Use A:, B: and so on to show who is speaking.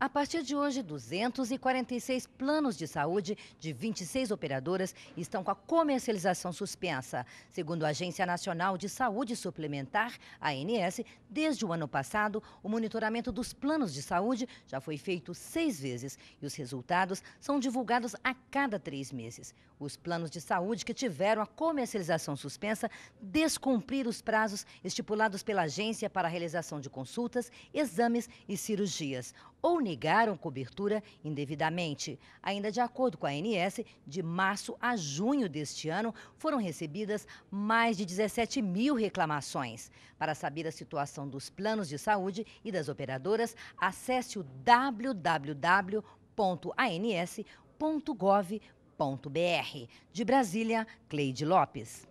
A: A partir de hoje, 246 planos de saúde de 26 operadoras estão com a comercialização suspensa. Segundo a Agência Nacional de Saúde Suplementar, ANS, desde o ano passado, o monitoramento dos planos de saúde já foi feito seis vezes e os resultados são divulgados a cada três meses. Os planos de saúde que tiveram a comercialização suspensa descumpriram os prazos estipulados pela agência para a realização de consultas, exames e cirurgias. Ou negaram cobertura indevidamente. Ainda de acordo com a ANS, de março a junho deste ano foram recebidas mais de 17 mil reclamações. Para saber a situação dos planos de saúde e das operadoras, acesse o www.ans.gov.br. De Brasília, Cleide Lopes.